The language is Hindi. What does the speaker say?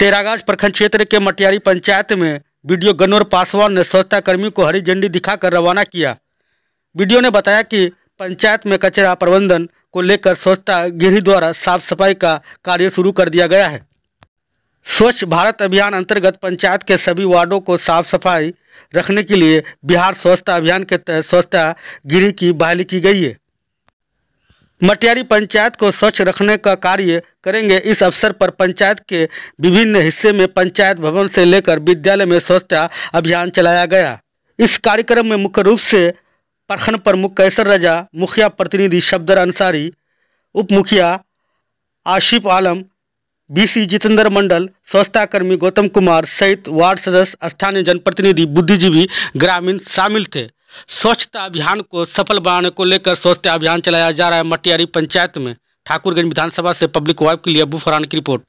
तेरागाज प्रखंड क्षेत्र के मटियारी पंचायत में वीडियो गनोर पासवान ने स्वच्छता कर्मी को हरी झंडी दिखाकर रवाना किया वीडियो ने बताया कि पंचायत में कचरा प्रबंधन को लेकर स्वच्छता गृह द्वारा साफ सफाई का कार्य शुरू कर दिया गया है स्वच्छ भारत अभियान अंतर्गत पंचायत के सभी वार्डों को साफ सफाई रखने के लिए बिहार स्वच्छता अभियान के तहत स्वच्छता गृह की बहाली की गई है मटियारी पंचायत को स्वच्छ रखने का कार्य करेंगे इस अवसर पर पंचायत के विभिन्न हिस्से में पंचायत भवन से लेकर विद्यालय में स्वच्छता अभियान चलाया गया इस कार्यक्रम में मुख्य रूप से प्रखंड प्रमुख कैसर रजा मुखिया प्रतिनिधि शब्दर अंसारी उप मुखिया आशिफ आलम बीसी जितेंद्र मंडल स्वच्छता कर्मी गौतम कुमार सहित वार्ड सदस्य स्थानीय जनप्रतिनिधि बुद्धिजीवी ग्रामीण शामिल थे स्वच्छता अभियान को सफल बनाने को लेकर स्वच्छता अभियान चलाया जा रहा है मटियारी पंचायत में ठाकुरगंज विधानसभा से पब्लिक वाइफ के लिए अबू फरहान की रिपोर्ट